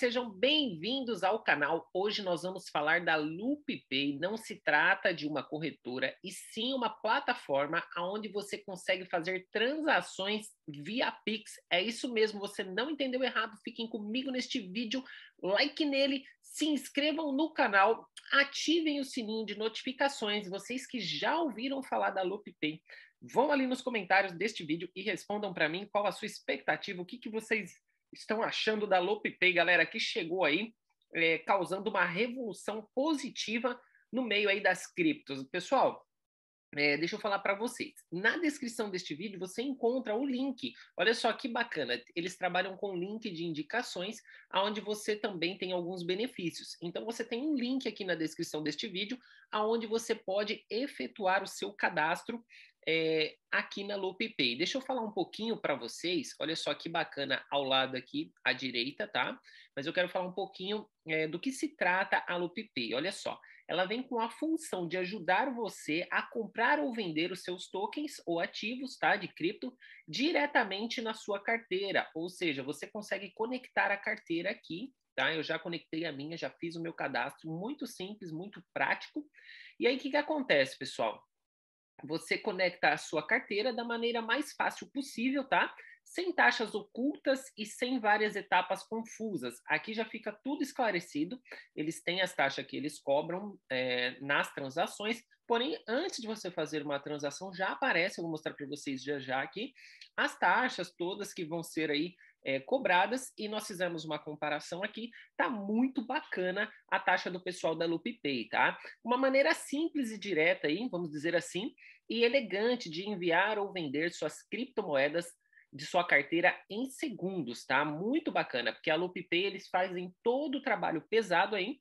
sejam bem-vindos ao canal. Hoje nós vamos falar da LoopPay. Não se trata de uma corretora, e sim uma plataforma onde você consegue fazer transações via Pix. É isso mesmo, você não entendeu errado. Fiquem comigo neste vídeo, like nele, se inscrevam no canal, ativem o sininho de notificações. Vocês que já ouviram falar da LoopPay, vão ali nos comentários deste vídeo e respondam para mim qual a sua expectativa, o que, que vocês estão achando da LoopPay, galera, que chegou aí, é, causando uma revolução positiva no meio aí das criptos. Pessoal, é, deixa eu falar para vocês. Na descrição deste vídeo você encontra o link. Olha só que bacana. Eles trabalham com link de indicações, aonde você também tem alguns benefícios. Então você tem um link aqui na descrição deste vídeo, aonde você pode efetuar o seu cadastro é, aqui na Loop Pay. Deixa eu falar um pouquinho para vocês, olha só que bacana ao lado aqui à direita, tá? Mas eu quero falar um pouquinho é, do que se trata a Loop Pay. Olha só, ela vem com a função de ajudar você a comprar ou vender os seus tokens ou ativos, tá? De cripto diretamente na sua carteira. Ou seja, você consegue conectar a carteira aqui tá? Eu já conectei a minha, já fiz o meu cadastro, muito simples, muito prático. E aí, o que, que acontece, pessoal? você conectar a sua carteira da maneira mais fácil possível, tá? Sem taxas ocultas e sem várias etapas confusas. Aqui já fica tudo esclarecido. Eles têm as taxas que eles cobram é, nas transações, porém, antes de você fazer uma transação, já aparece, eu vou mostrar para vocês já já aqui, as taxas todas que vão ser aí é, cobradas e nós fizemos uma comparação aqui. Tá muito bacana a taxa do pessoal da Loop Pay, tá? Uma maneira simples e direta aí, vamos dizer assim, e elegante de enviar ou vender suas criptomoedas de sua carteira em segundos, tá? Muito bacana, porque a Loop Pay eles fazem todo o trabalho pesado aí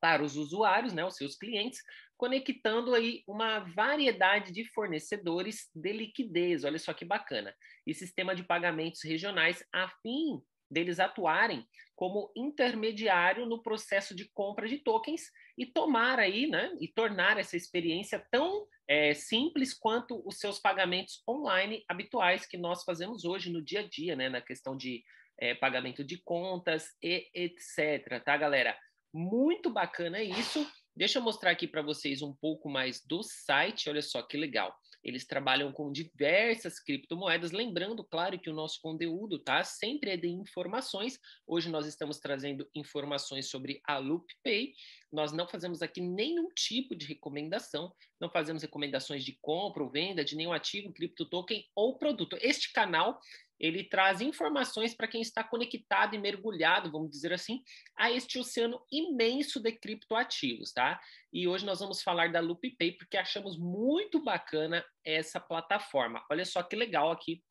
para os usuários, né, os seus clientes, conectando aí uma variedade de fornecedores de liquidez. Olha só que bacana. E sistema de pagamentos regionais a fim deles atuarem como intermediário no processo de compra de tokens e tomar aí, né, e tornar essa experiência tão é, simples quanto os seus pagamentos online habituais que nós fazemos hoje no dia a dia, né, na questão de é, pagamento de contas e etc, tá, galera? Muito bacana isso. Deixa eu mostrar aqui para vocês um pouco mais do site. Olha só que legal. Eles trabalham com diversas criptomoedas. Lembrando, claro, que o nosso conteúdo tá sempre é de informações. Hoje nós estamos trazendo informações sobre a LoopPay nós não fazemos aqui nenhum tipo de recomendação, não fazemos recomendações de compra ou venda de nenhum ativo, cripto token ou produto. Este canal ele traz informações para quem está conectado e mergulhado, vamos dizer assim, a este oceano imenso de criptoativos, tá? E hoje nós vamos falar da LoopPay porque achamos muito bacana essa plataforma. Olha só que legal aqui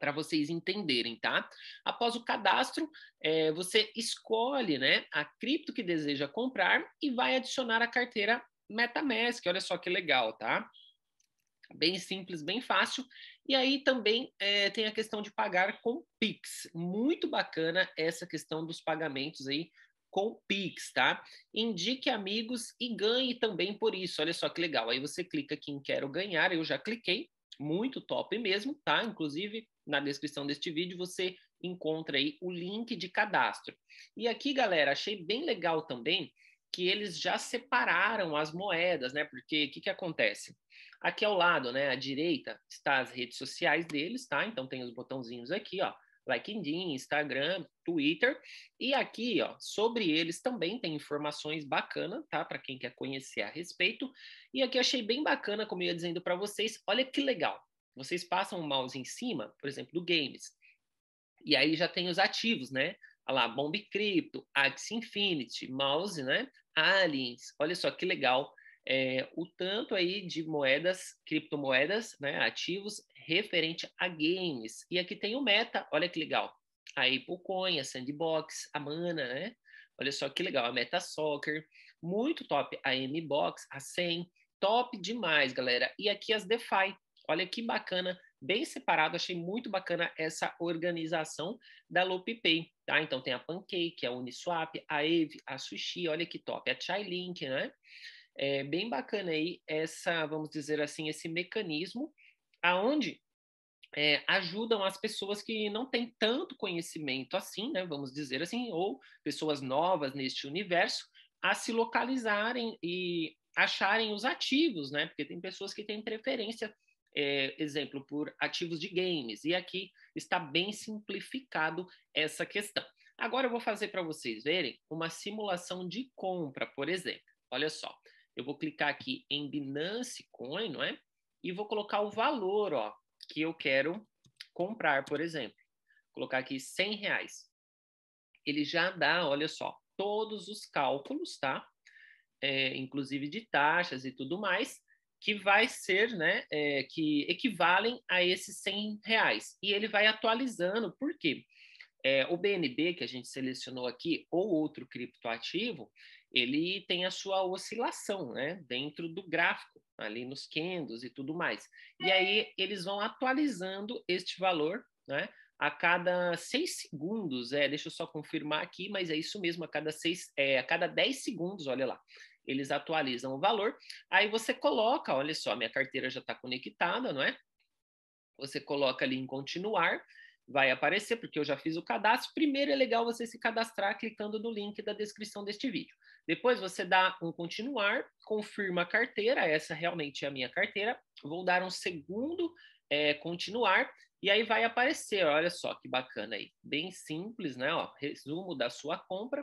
para vocês entenderem, tá? Após o cadastro, é, você escolhe né, a cripto que deseja comprar e vai adicionar a carteira MetaMask. Olha só que legal, tá? Bem simples, bem fácil. E aí também é, tem a questão de pagar com Pix. Muito bacana essa questão dos pagamentos aí com Pix, tá? Indique amigos e ganhe também por isso. Olha só que legal. Aí você clica aqui em Quero Ganhar, eu já cliquei. Muito top mesmo, tá? Inclusive, na descrição deste vídeo você encontra aí o link de cadastro. E aqui, galera, achei bem legal também que eles já separaram as moedas, né? Porque o que, que acontece? Aqui ao lado, né, à direita, está as redes sociais deles, tá? Então tem os botãozinhos aqui, ó. LinkedIn, Instagram, Twitter. E aqui, ó, sobre eles também tem informações bacanas, tá? Para quem quer conhecer a respeito. E aqui achei bem bacana, como eu ia dizendo para vocês, olha que legal. Vocês passam o mouse em cima, por exemplo, do Games, e aí já tem os ativos, né? Olha lá, Bomb Crypto, Axie Infinity, Mouse, né? Aliens, olha só que legal. É, o tanto aí de moedas, criptomoedas, né, ativos referente a games. E aqui tem o Meta, olha que legal. A Coin, a Sandbox, a Mana, né? Olha só que legal, a Meta Soccer, muito top. A Mbox, a 100, top demais, galera. E aqui as DeFi, Olha que bacana, bem separado, achei muito bacana essa organização da LoopPay, tá? Então tem a Pancake, a Uniswap, a Eve, a Sushi, olha que top, a Chilink, né? É bem bacana aí essa, vamos dizer assim, esse mecanismo aonde é, ajudam as pessoas que não têm tanto conhecimento assim, né? Vamos dizer assim, ou pessoas novas neste universo a se localizarem e acharem os ativos, né? Porque tem pessoas que têm preferência é, exemplo, por ativos de games. E aqui está bem simplificado essa questão. Agora eu vou fazer para vocês verem uma simulação de compra, por exemplo. Olha só, eu vou clicar aqui em Binance Coin, não é? E vou colocar o valor, ó, que eu quero comprar, por exemplo. Vou colocar aqui 100 reais. Ele já dá, olha só, todos os cálculos, tá? É, inclusive de taxas e tudo mais, que vai ser, né, é, que equivalem a esses 100 reais. E ele vai atualizando, por quê? É, o BNB, que a gente selecionou aqui, ou outro criptoativo, ele tem a sua oscilação, né, dentro do gráfico, ali nos candles e tudo mais. E aí eles vão atualizando este valor, né, a cada seis segundos, é, deixa eu só confirmar aqui, mas é isso mesmo, a cada seis, é, a cada 10 segundos, olha lá, eles atualizam o valor. Aí você coloca, olha só, minha carteira já está conectada, não é? Você coloca ali em continuar, vai aparecer, porque eu já fiz o cadastro. Primeiro é legal você se cadastrar clicando no link da descrição deste vídeo. Depois você dá um continuar, confirma a carteira, essa realmente é a minha carteira. Vou dar um segundo é, continuar, e aí vai aparecer, olha só que bacana aí, bem simples, né? Ó, resumo da sua compra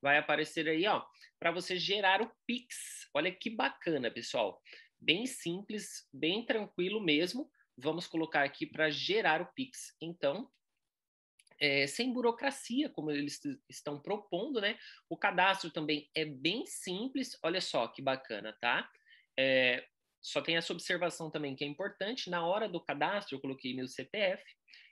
vai aparecer aí, ó, para você gerar o Pix. Olha que bacana, pessoal. Bem simples, bem tranquilo mesmo. Vamos colocar aqui para gerar o Pix. Então, é, sem burocracia, como eles estão propondo, né? O cadastro também é bem simples. Olha só que bacana, tá? É, só tem essa observação também que é importante. Na hora do cadastro, eu coloquei meu CPF,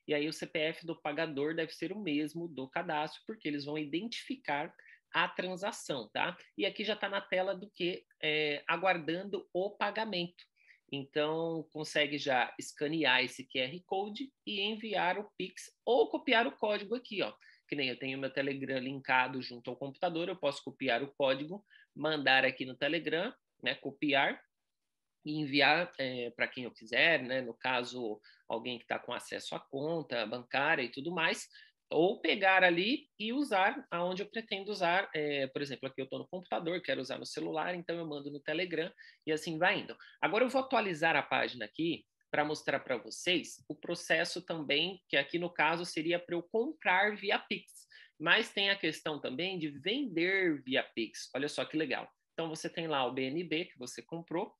e aí o CPF do pagador deve ser o mesmo do cadastro, porque eles vão identificar a transação, tá? E aqui já está na tela do que é, aguardando o pagamento. Então, consegue já escanear esse QR Code e enviar o Pix ou copiar o código aqui, ó. Que nem eu tenho meu Telegram linkado junto ao computador, eu posso copiar o código, mandar aqui no Telegram, né? Copiar e enviar é, para quem eu quiser, né? No caso, alguém que está com acesso à conta bancária e tudo mais ou pegar ali e usar aonde eu pretendo usar. É, por exemplo, aqui eu estou no computador, quero usar no celular, então eu mando no Telegram e assim vai indo. Agora eu vou atualizar a página aqui para mostrar para vocês o processo também, que aqui no caso seria para eu comprar via Pix. Mas tem a questão também de vender via Pix. Olha só que legal. Então você tem lá o BNB que você comprou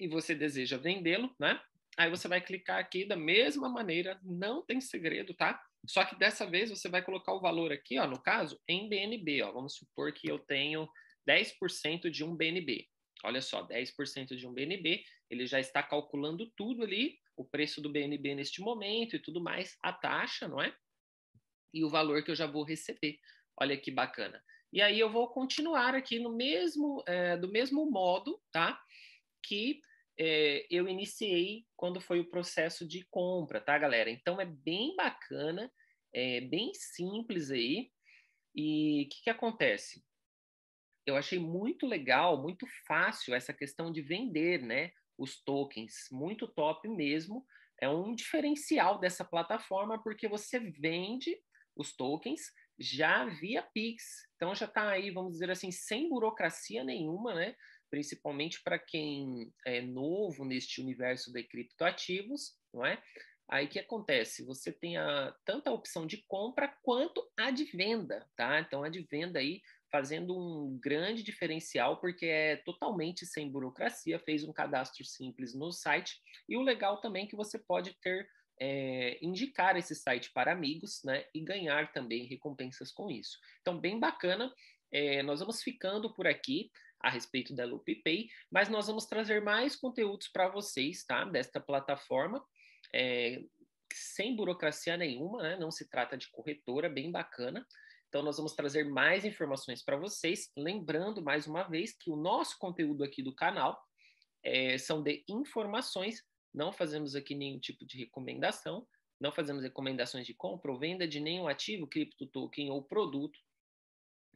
e você deseja vendê-lo, né? Aí você vai clicar aqui da mesma maneira, não tem segredo, tá? Só que dessa vez você vai colocar o valor aqui, ó, no caso, em BNB, ó. Vamos supor que eu tenho 10% de um BNB. Olha só, 10% de um BNB, ele já está calculando tudo ali, o preço do BNB neste momento e tudo mais, a taxa, não é? E o valor que eu já vou receber. Olha que bacana. E aí eu vou continuar aqui no mesmo, é, do mesmo modo, tá? Que é, eu iniciei quando foi o processo de compra, tá, galera? Então é bem bacana, é bem simples aí. E o que, que acontece? Eu achei muito legal, muito fácil essa questão de vender, né? Os tokens, muito top mesmo. É um diferencial dessa plataforma porque você vende os tokens já via Pix. Então já está aí, vamos dizer assim, sem burocracia nenhuma, né? principalmente para quem é novo neste universo de criptoativos, não é? Aí que acontece? Você tem a, tanto a opção de compra quanto a de venda, tá? Então a de venda aí fazendo um grande diferencial porque é totalmente sem burocracia, fez um cadastro simples no site e o legal também é que você pode ter é, indicar esse site para amigos, né? E ganhar também recompensas com isso. Então bem bacana. É, nós vamos ficando por aqui a respeito da Loop Pay, mas nós vamos trazer mais conteúdos para vocês, tá? Desta plataforma. É, sem burocracia nenhuma, né? Não se trata de corretora, bem bacana. Então, nós vamos trazer mais informações para vocês. Lembrando, mais uma vez, que o nosso conteúdo aqui do canal é, são de informações, não fazemos aqui nenhum tipo de recomendação, não fazemos recomendações de compra ou venda de nenhum ativo, cripto, token ou produto,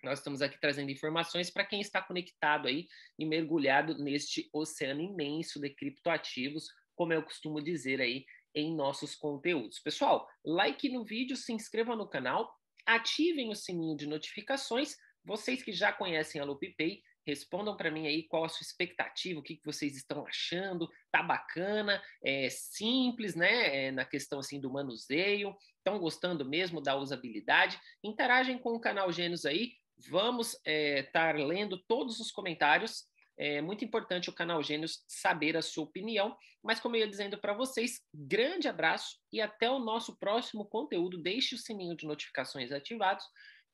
nós estamos aqui trazendo informações para quem está conectado aí e mergulhado neste oceano imenso de criptoativos, como eu costumo dizer aí em nossos conteúdos. Pessoal, like no vídeo, se inscreva no canal, ativem o sininho de notificações. Vocês que já conhecem a LoopPay, respondam para mim aí qual a sua expectativa, o que, que vocês estão achando, tá bacana, é simples, né, é, na questão assim do manuseio, estão gostando mesmo da usabilidade, interagem com o canal Gênios aí, Vamos é, estar é, lendo todos os comentários. É muito importante o canal Gênios saber a sua opinião. Mas, como eu ia dizendo para vocês, grande abraço e até o nosso próximo conteúdo. Deixe o sininho de notificações ativados,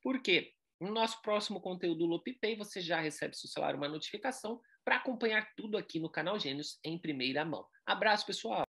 porque no nosso próximo conteúdo LopiPay você já recebe seu celular uma notificação para acompanhar tudo aqui no canal Gênios em primeira mão. Abraço, pessoal!